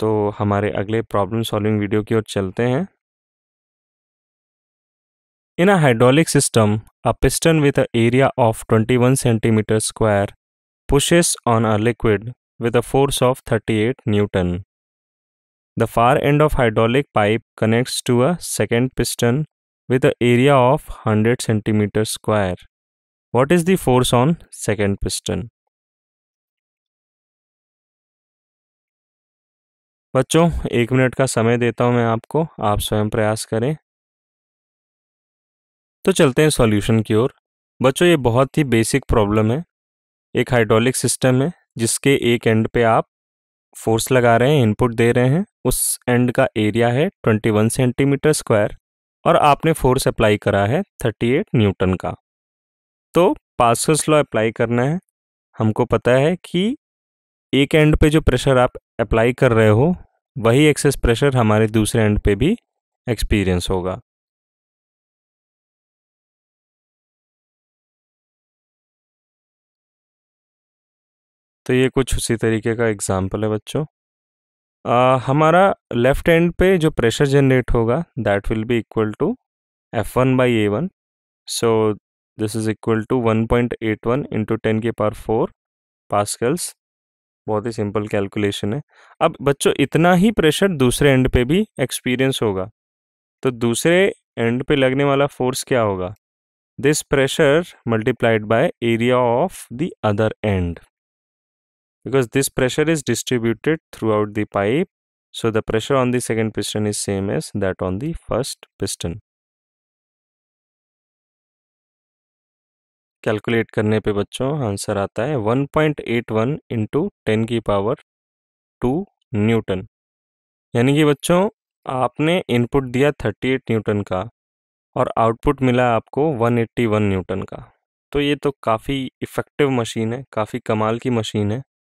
तो हमारे अगले प्रॉब्लम सॉल्विंग वीडियो की ओर चलते हैं in a hydraulic system a piston with a area of 21 centimetre square pushes on a liquid with a force of 38 newton the far end of hydraulic pipe connects to a second piston with a area of 100 centimetre square what is the force on second piston बच्चों एक minute का समय देता हूँ मैं आपको आप स्वयं प्रयास करें तो चलते हैं सॉल्यूशन की ओर बच्चों ये बहुत ही बेसिक प्रॉब्लम है एक हाइड्रोलिक सिस्टम है जिसके एक एंड पे आप फोर्स लगा रहे हैं इनपुट दे रहे हैं उस एंड का एरिया है 21 सेंटीमीटर स्क्वायर और आपने फोर्स अप्लाई करा है 38 न्यूटन का तो पासवर्स लॉ अप्लाई करना है हमको पता है कि एक एंड पे जो प्रेशर आप अप्लाई कर रहे हो वही एक्सेस प्रेशर हमारे दूसरे एंड पे भी एक्सपीरियंस होगा तो ये कुछ उसी तरीके का एग्जाम्पल है बच्चों आ, हमारा लेफ्ट एंड पे जो प्रेशर जनरेट होगा that will be equal to F one by A one so this is equal to one point eight one into ten के पार फोर पास्कल्स बहुत ही सिंपल कैलकुलेशन है अब बच्चों इतना ही प्रेशर दूसरे एंड पे भी एक्सपीरियंस होगा तो दूसरे एंड पे लगने वाला फोर्स क्या होगा this pressure multiplied by area of the other end because this pressure is distributed throughout the pipe so the pressure on the second piston is same as that on the first piston calculate करने पे बच्चों answer आता है 1.81 point eight one into ten की power two newton यानी कि बच्चों आपने इनपुट दिया 38 न्यूटन का और आउटपुट मिला आपको 181 न्यूटन का तो ये तो काफ़ी इफ़ेक्टिव मशीन है काफ़ी कमाल की मशीन है